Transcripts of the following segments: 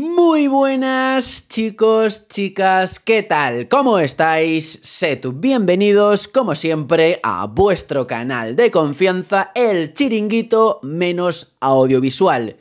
Muy buenas chicos, chicas, ¿qué tal? ¿Cómo estáis? Setu, bienvenidos como siempre a vuestro canal de confianza, el chiringuito menos audiovisual.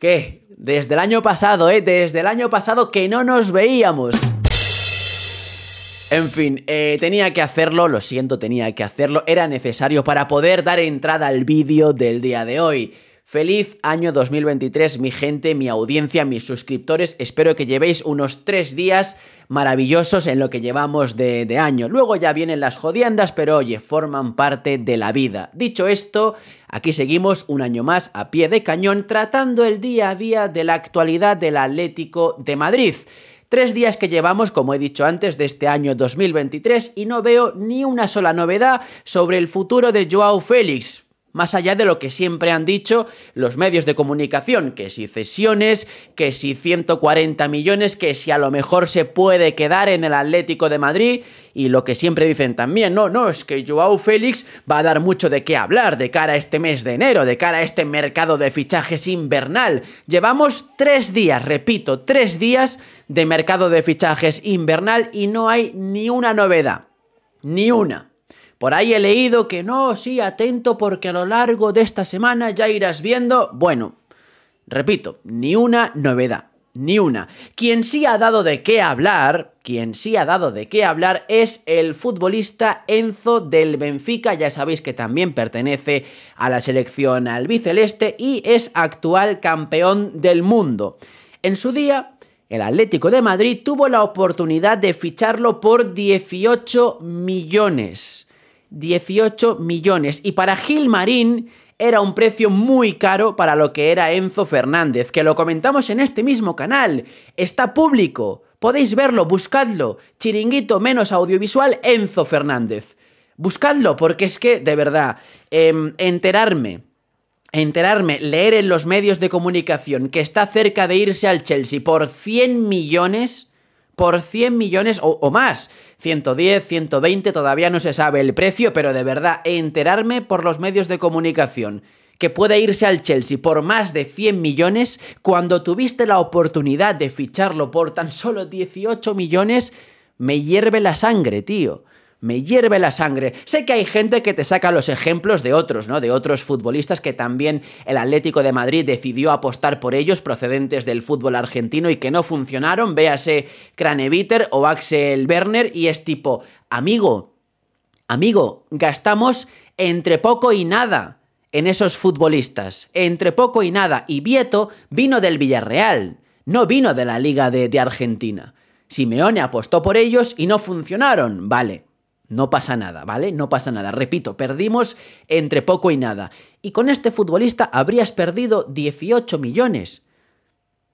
¿Qué? Desde el año pasado, ¿eh? Desde el año pasado que no nos veíamos. En fin, eh, tenía que hacerlo, lo siento, tenía que hacerlo, era necesario para poder dar entrada al vídeo del día de hoy. Feliz año 2023, mi gente, mi audiencia, mis suscriptores. Espero que llevéis unos tres días maravillosos en lo que llevamos de, año. Luego ya vienen las jodiendas, pero oye, forman parte de la vida. Dicho esto, aquí seguimos un año más a pie de cañón tratando el día a día de la actualidad del Atlético de Madrid. Tres días que llevamos, como he dicho antes, de este año 2023 y no veo ni una sola novedad sobre el futuro de Joao Félix más allá de lo que siempre han dicho los medios de comunicación, que si cesiones, que si 140 millones, que si a lo mejor se puede quedar en el Atlético de Madrid y lo que siempre dicen también, no, no, es que Joao Félix va a dar mucho de qué hablar de cara a este mes de enero, de cara a este mercado de fichajes invernal. Llevamos tres días, repito, tres días de mercado de fichajes invernal y no hay ni una novedad, ni una. Por ahí he leído que no, sí, atento porque a lo largo de esta semana ya irás viendo, bueno, repito, ni una novedad, ni una. Quien sí ha dado de qué hablar, quien sí ha dado de qué hablar es el futbolista Enzo del Benfica, ya sabéis que también pertenece a la selección albiceleste y es actual campeón del mundo. En su día, el Atlético de Madrid tuvo la oportunidad de ficharlo por 18 millones. 18 millones. Y para Gil Marín era un precio muy caro para lo que era Enzo Fernández, que lo comentamos en este mismo canal. Está público. Podéis verlo, buscadlo. Chiringuito menos audiovisual Enzo Fernández. Buscadlo, porque es que, de verdad, em, enterarme enterarme, leer en los medios de comunicación que está cerca de irse al Chelsea por 100 millones por 100 millones o, más. 110, 120, todavía no se sabe el precio, pero de verdad, enterarme por los medios de comunicación que puede irse al Chelsea por más de 100 millones cuando tuviste la oportunidad de ficharlo por tan solo 18 millones, me hierve la sangre, tío me hierve la sangre. Sé que hay gente que te saca los ejemplos de otros, ¿no? De otros futbolistas que también el Atlético de Madrid decidió apostar por ellos procedentes del fútbol argentino y que no funcionaron. Véase Craneviter o Axel Werner y es tipo, amigo, amigo, gastamos entre poco y nada en esos futbolistas, entre poco y nada. Y Vieto vino del Villarreal, no vino de la Liga de Argentina. Simeone apostó por ellos y no funcionaron, vale, no pasa nada, ¿vale? No pasa nada. Repito, perdimos entre poco y nada. Y con este futbolista habrías perdido 18 millones.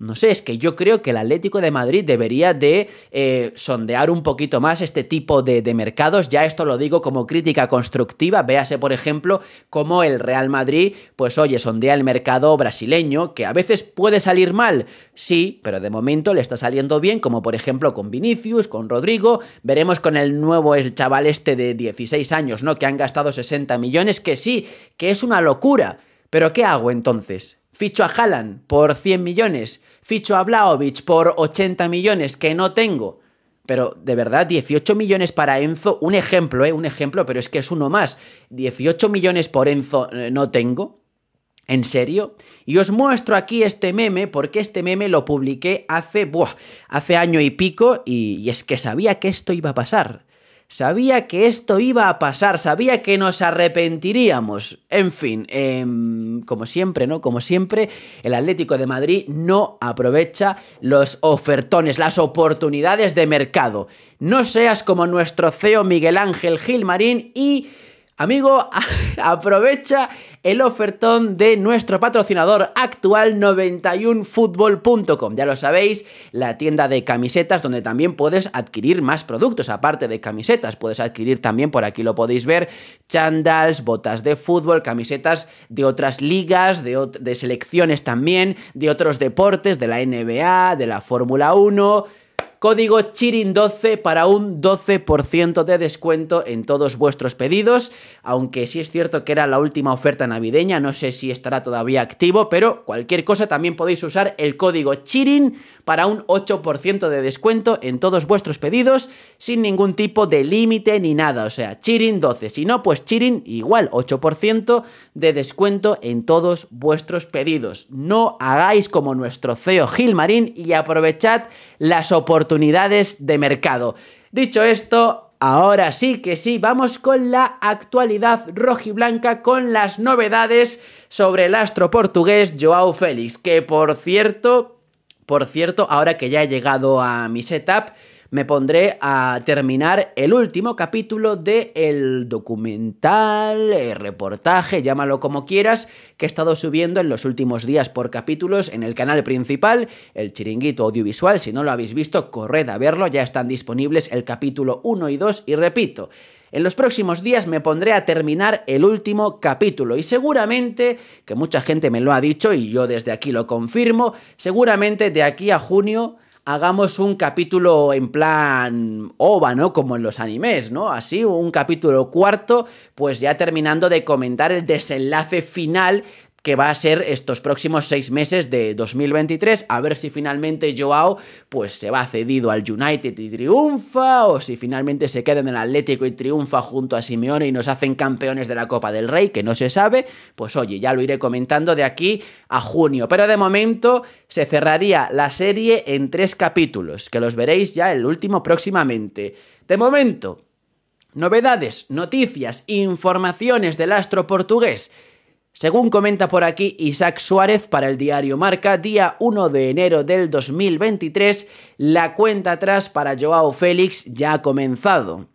No sé, es que yo creo que el Atlético de Madrid debería de eh, sondear un poquito más este tipo de, mercados. Ya esto lo digo como crítica constructiva. Véase, por ejemplo, cómo el Real Madrid, pues oye, sondea el mercado brasileño, que a veces puede salir mal, sí, pero de momento le está saliendo bien, como por ejemplo con Vinicius, con Rodrigo. Veremos con el nuevo el chaval este de 16 años, ¿no? Que han gastado 60 millones, que sí, que es una locura. Pero ¿qué hago entonces? Ficho a Haaland por 100 millones. Ficho a Blaovic por 80 millones que no tengo. Pero de verdad, 18 millones para Enzo, un ejemplo, ¿eh? Un ejemplo, pero es que es uno más. 18 millones por Enzo eh, no tengo. ¿En serio? Y os muestro aquí este meme, porque este meme lo publiqué hace, hace año y pico, y es que sabía que esto iba a pasar. Sabía que esto iba a pasar, sabía que nos arrepentiríamos. En fin, em, como siempre, ¿no? Como siempre, el Atlético de Madrid no aprovecha los ofertones, las oportunidades de mercado. No seas como nuestro CEO Miguel Ángel Gilmarín y Amigo, aprovecha el ofertón de nuestro patrocinador actual 91fútbol.com. Ya lo sabéis, la tienda de camisetas donde también puedes adquirir más productos aparte de camisetas. Puedes adquirir también, por aquí lo podéis ver, chandals, botas de fútbol, camisetas de otras ligas, de, de selecciones también, de otros deportes, de la NBA, de la Fórmula 1 Código CHIRIN12 para un 12% de descuento en todos vuestros pedidos, aunque sí es cierto que era la última oferta navideña, no sé si estará todavía activo, pero cualquier cosa también podéis usar el código CHIRIN para un 8% de descuento en todos vuestros pedidos sin ningún tipo de límite ni nada. O sea, Chirin 12. Si no, pues Chirin igual 8% de descuento en todos vuestros pedidos. No hagáis como nuestro CEO Gilmarín y aprovechad las oportunidades de mercado. Dicho esto, ahora sí que sí, vamos con la actualidad rojiblanca, con las novedades sobre el astro portugués Joao Félix, que por cierto, por cierto, ahora que ya he llegado a mi setup, me pondré a terminar el último capítulo de el documental, el reportaje, llámalo como quieras, que he estado subiendo en los últimos días por capítulos en el canal principal, el chiringuito audiovisual. Si no lo habéis visto, corred a verlo, ya están disponibles el capítulo 1 y 2 y repito, en los próximos días me pondré a terminar el último capítulo y seguramente, que mucha gente me lo ha dicho y yo desde aquí lo confirmo, seguramente de aquí a junio hagamos un capítulo en plan OVA, ¿no? Como en los animes, ¿no? Así, un capítulo cuarto, pues ya terminando de comentar el desenlace final que va a ser estos próximos seis meses de 2023, a ver si finalmente Joao pues se va cedido al United y triunfa, o si finalmente se queda en el Atlético y triunfa junto a Simeone y nos hacen campeones de la Copa del Rey, que no se sabe, pues oye, ya lo iré comentando de aquí a junio, pero de momento se cerraría la serie en tres capítulos, que los veréis ya el último próximamente. De momento, novedades, noticias, informaciones del astro portugués, según comenta por aquí Isaac Suárez para el diario Marca, día 1 de enero del 2023, la cuenta atrás para Joao Félix ya ha comenzado.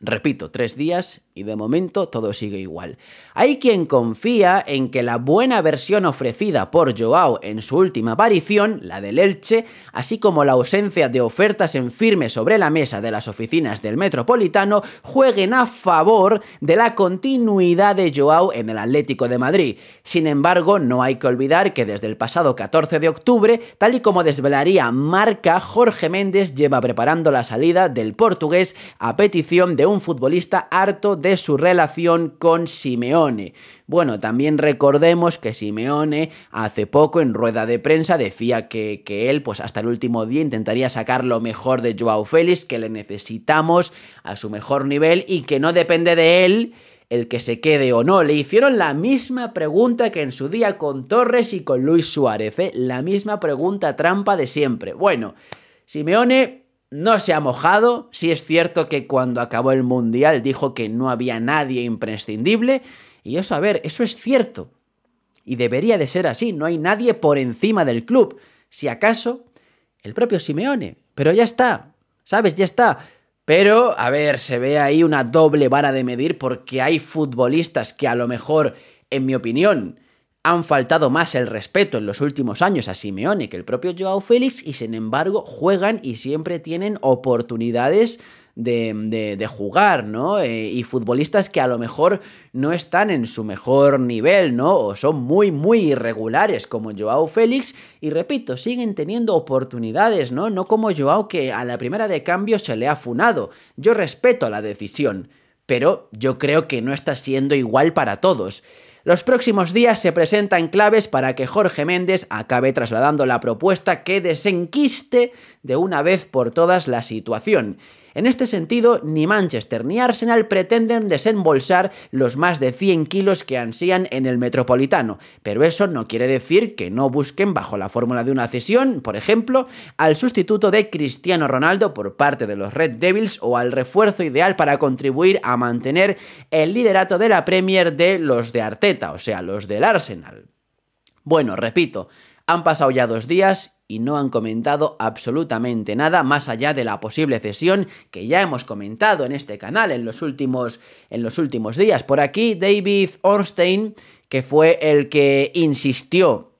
Repito, tres días y de momento todo sigue igual. Hay quien confía en que la buena versión ofrecida por Joao en su última aparición, la del Elche, así como la ausencia de ofertas en firme sobre la mesa de las oficinas del Metropolitano, jueguen a favor de la continuidad de Joao en el Atlético de Madrid. Sin embargo, no hay que olvidar que desde el pasado 14 de octubre, tal y como desvelaría Marca, Jorge Méndez lleva preparando la salida del portugués a petición de un futbolista harto de su relación con Simeone. Bueno, también recordemos que Simeone hace poco en rueda de prensa decía que, él pues hasta el último día intentaría sacar lo mejor de Joao Félix, que le necesitamos a su mejor nivel y que no depende de él el que se quede o no. Le hicieron la misma pregunta que en su día con Torres y con Luis Suárez, ¿eh? la misma pregunta trampa de siempre. Bueno, Simeone no se ha mojado. Sí es cierto que cuando acabó el Mundial dijo que no había nadie imprescindible. Y eso, a ver, eso es cierto. Y debería de ser así. No hay nadie por encima del club. Si acaso, el propio Simeone. Pero ya está. ¿Sabes? Ya está. Pero, a ver, se ve ahí una doble vara de medir porque hay futbolistas que a lo mejor, en mi opinión, han faltado más el respeto en los últimos años a Simeone que el propio Joao Félix y sin embargo juegan y siempre tienen oportunidades de, jugar, ¿no? Eh, y futbolistas que a lo mejor no están en su mejor nivel, ¿no? O son muy, muy irregulares como Joao Félix y repito, siguen teniendo oportunidades, ¿no? No como Joao que a la primera de cambio se le ha funado. Yo respeto la decisión, pero yo creo que no está siendo igual para todos. Los próximos días se presentan claves para que Jorge Méndez acabe trasladando la propuesta que desenquiste de una vez por todas la situación en este sentido, ni Manchester ni Arsenal pretenden desembolsar los más de 100 kilos que ansían en el Metropolitano, pero eso no quiere decir que no busquen bajo la fórmula de una cesión, por ejemplo, al sustituto de Cristiano Ronaldo por parte de los Red Devils o al refuerzo ideal para contribuir a mantener el liderato de la Premier de los de Arteta, o sea, los del Arsenal. Bueno, repito, han pasado ya dos días y no han comentado absolutamente nada más allá de la posible cesión que ya hemos comentado en este canal en los últimos, en los últimos días. Por aquí David Ornstein, que fue el que insistió,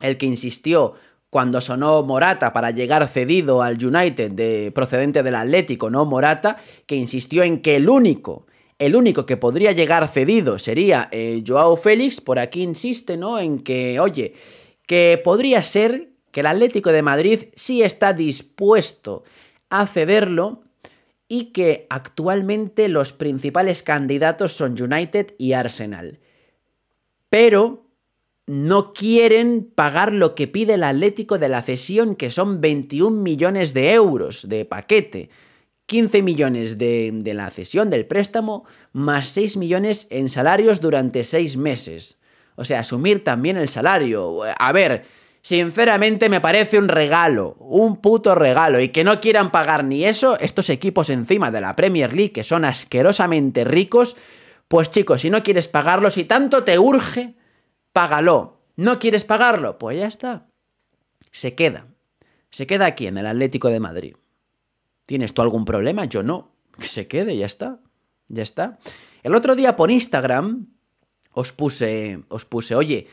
el que insistió cuando sonó Morata para llegar cedido al United de, procedente del Atlético, no Morata, que insistió en que el único, el único que podría llegar cedido sería eh, Joao Félix, por aquí insiste, ¿no? En que, oye, que podría ser que el Atlético de Madrid sí está dispuesto a cederlo y que actualmente los principales candidatos son United y Arsenal. Pero no quieren pagar lo que pide el Atlético de la cesión, que son 21 millones de euros de paquete. 15 millones de, la cesión del préstamo, más 6 millones en salarios durante 6 meses. O sea, asumir también el salario. A ver, sinceramente me parece un regalo, un puto regalo. Y que no quieran pagar ni eso, estos equipos encima de la Premier League, que son asquerosamente ricos, pues chicos, si no quieres pagarlo, si tanto te urge, págalo. ¿No quieres pagarlo? Pues ya está. Se queda. Se queda aquí, en el Atlético de Madrid. ¿Tienes tú algún problema? Yo no. Que se quede, ya está. Ya está. El otro día por Instagram os puse, os puse, oye,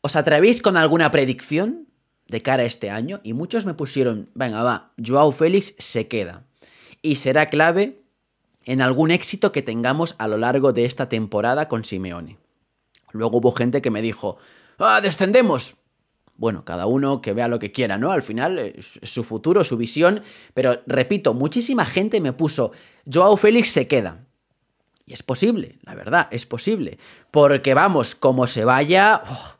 ¿os atrevéis con alguna predicción de cara a este año? Y muchos me pusieron, venga, va, Joao Félix se queda. Y será clave en algún éxito que tengamos a lo largo de esta temporada con Simeone. Luego hubo gente que me dijo, ¡ah, descendemos! Bueno, cada uno que vea lo que quiera, ¿no? Al final, es eh, su futuro, su visión. Pero repito, muchísima gente me puso, Joao Félix se queda es posible, la verdad, es posible. Porque vamos, como se vaya... Oh,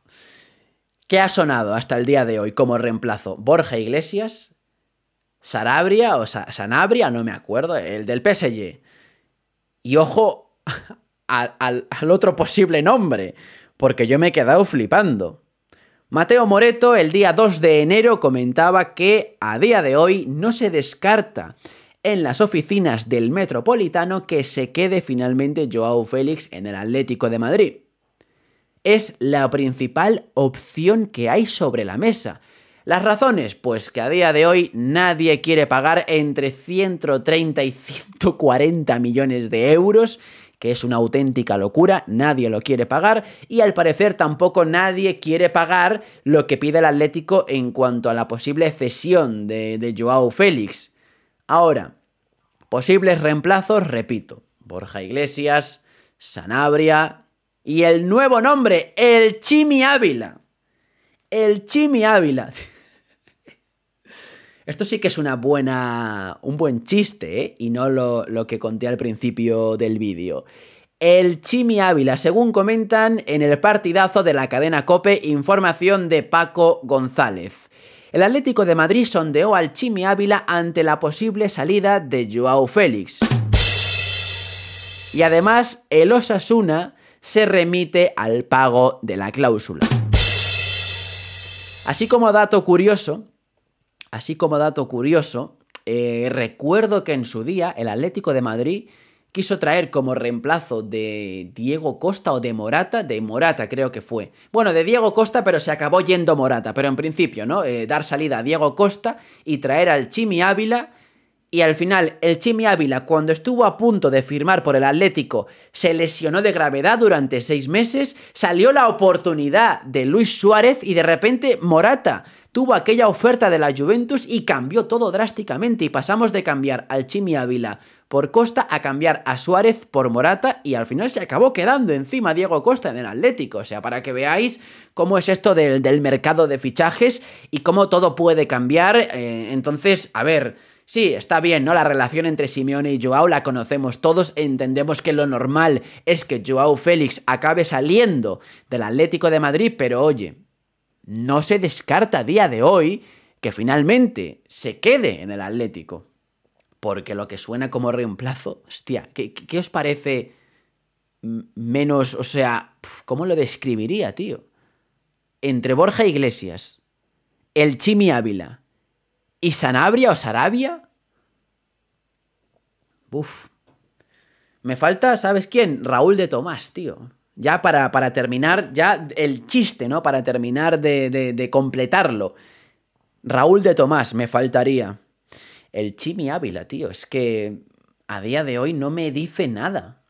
¿Qué ha sonado hasta el día de hoy como reemplazo? Borja Iglesias, Sarabria o Sanabria, no me acuerdo, el del PSG. Y ojo al, al otro posible nombre, porque yo me he quedado flipando. Mateo Moreto el día 2 de enero comentaba que a día de hoy no se descarta en las oficinas del Metropolitano que se quede finalmente Joao Félix en el Atlético de Madrid. Es la principal opción que hay sobre la mesa. Las razones, pues que a día de hoy nadie quiere pagar entre 130 y 140 millones de euros, que es una auténtica locura, nadie lo quiere pagar y al parecer tampoco nadie quiere pagar lo que pide el Atlético en cuanto a la posible cesión de, de Joao Félix. Ahora, posibles reemplazos, repito, Borja Iglesias, Sanabria y el nuevo nombre, el Chimi Ávila. El Chimi Ávila. Esto sí que es una buena. un buen chiste, ¿eh? Y no lo, lo que conté al principio del vídeo. El Chimi Ávila, según comentan en el partidazo de la cadena Cope, información de Paco González el Atlético de Madrid sondeó al Chimi Ávila ante la posible salida de Joao Félix. Y además, el Osasuna se remite al pago de la cláusula. Así como dato curioso, así como dato curioso, eh, recuerdo que en su día el Atlético de Madrid quiso traer como reemplazo de Diego Costa o de Morata, de Morata creo que fue. Bueno, de Diego Costa, pero se acabó yendo Morata, pero en principio, ¿no? Eh, dar salida a Diego Costa y traer al Chimi Ávila. Y al final, el Chimi Ávila, cuando estuvo a punto de firmar por el Atlético, se lesionó de gravedad durante seis meses, salió la oportunidad de Luis Suárez y de repente Morata tuvo aquella oferta de la Juventus y cambió todo drásticamente y pasamos de cambiar al Chimi Ávila por Costa a cambiar a Suárez por Morata y al final se acabó quedando encima Diego Costa en el Atlético. O sea, para que veáis cómo es esto del, mercado de fichajes y cómo todo puede cambiar. Eh, entonces, a ver, Sí, está bien, ¿no? La relación entre Simeone y Joao la conocemos todos, entendemos que lo normal es que Joao Félix acabe saliendo del Atlético de Madrid, pero oye, no se descarta a día de hoy que finalmente se quede en el Atlético porque lo que suena como reemplazo, hostia, ¿qué, os parece menos, o sea, ¿cómo lo describiría, tío? Entre Borja Iglesias, el Chimi Ávila y Sanabria o Sarabia. Uf. Me falta, ¿sabes quién? Raúl de Tomás, tío. Ya para, para terminar, ya el chiste, ¿no? Para terminar de completarlo. Raúl de Tomás, me faltaría. El Chimi Ávila, tío, es que a día de hoy no me dice nada.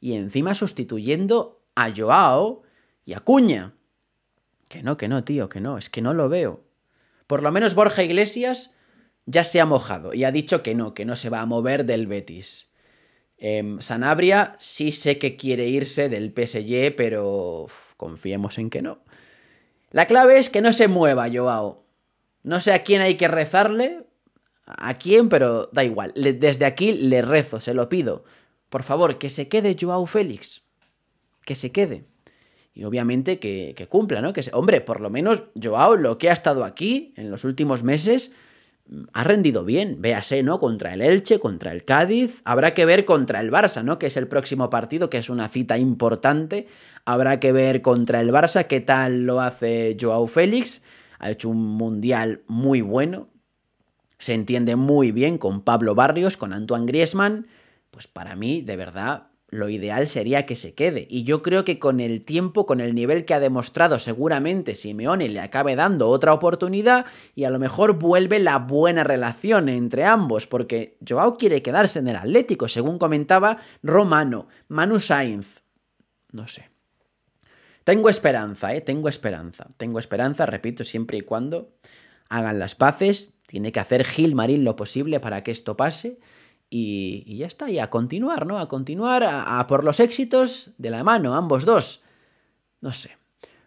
Y encima sustituyendo a Joao y a Cuña. Que no, que no, tío, que no, es que no lo veo. Por lo menos Borja Iglesias ya se ha mojado y ha dicho que no, que no se va a mover del Betis. Em, Sanabria sí sé que quiere irse del PSG, pero confiemos en que no. La clave es que no se mueva Joao. No sé a quién hay que rezarle, a quién, pero da igual. desde aquí le rezo, se lo pido. Por favor, que se quede Joao Félix. Que se quede. Y obviamente que, que cumpla, ¿no? Que hombre, por lo menos Joao, lo que ha estado aquí en los últimos meses, mm, ha rendido bien, véase, ¿no? Contra el Elche, contra el Cádiz, habrá que ver contra el Barça, ¿no? Que es el próximo partido, que es una cita importante, habrá que ver contra el Barça qué tal lo hace Joao Félix, ha hecho un mundial muy bueno, se entiende muy bien con Pablo Barrios, con Antoine Griezmann. Pues para mí, de verdad, lo ideal sería que se quede. Y yo creo que con el tiempo, con el nivel que ha demostrado, seguramente Simeone le acabe dando otra oportunidad y a lo mejor vuelve la buena relación entre ambos, porque Joao quiere quedarse en el Atlético, según comentaba Romano, Manu Sainz. No sé. Tengo esperanza, ¿eh? Tengo esperanza. Tengo esperanza, repito, siempre y cuando hagan las paces, tiene que hacer Gilmarín lo posible para que esto pase. Y, ya está, y a continuar, ¿no? A continuar, a, por los éxitos de la mano, ambos dos. No sé.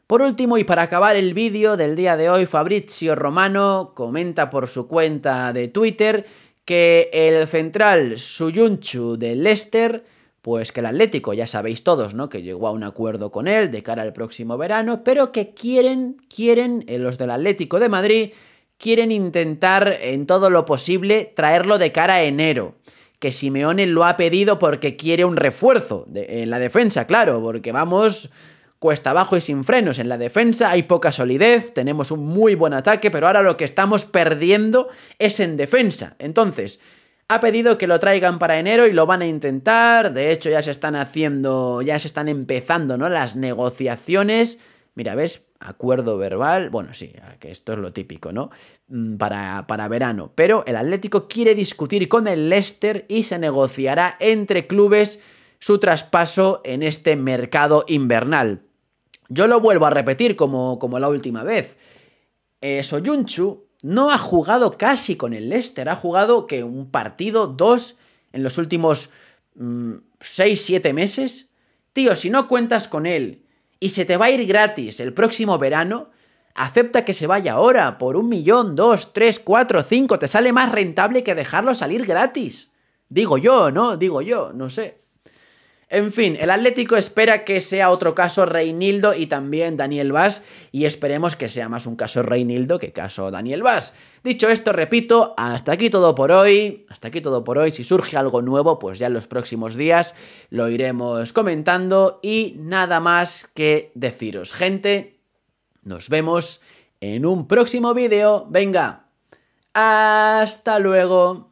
Por último, y para acabar el vídeo del día de hoy, Fabrizio Romano comenta por su cuenta de Twitter que el central Suyunchu de Leicester pues que el Atlético, ya sabéis todos, ¿no? Que llegó a un acuerdo con él de cara al próximo verano, pero que quieren, quieren, eh, los del Atlético de Madrid, quieren intentar en todo lo posible traerlo de cara a enero. Que Simeone lo ha pedido porque quiere un refuerzo en la defensa, claro, porque vamos cuesta abajo y sin frenos. En la defensa hay poca solidez, tenemos un muy buen ataque, pero ahora lo que estamos perdiendo es en defensa. Entonces, ha pedido que lo traigan para enero y lo van a intentar. De hecho, ya se están haciendo, ya se están empezando, ¿no? Las negociaciones. Mira, ¿ves? Acuerdo verbal. Bueno, sí, que esto es lo típico, ¿no? Mm, para, para verano. Pero el Atlético quiere discutir con el Leicester y se negociará entre clubes su traspaso en este mercado invernal. Yo lo vuelvo a repetir como, como la última vez. Eh, Soyunchu no ha jugado casi con el Leicester, ha jugado que un partido, dos, en los últimos 6 mm, siete meses. Tío, si no cuentas con él y se te va a ir gratis el próximo verano, acepta que se vaya ahora por un millón, dos, tres, cuatro, cinco, te sale más rentable que dejarlo salir gratis. Digo yo, ¿no? Digo yo, no sé. En fin, el Atlético espera que sea otro caso Reinildo y también Daniel Vaz y esperemos que sea más un caso Reinildo que caso Daniel Vaz. Dicho esto, repito, hasta aquí todo por hoy, hasta aquí todo por hoy, si surge algo nuevo, pues ya en los próximos días lo iremos comentando y nada más que deciros, gente, nos vemos en un próximo vídeo, venga, hasta luego.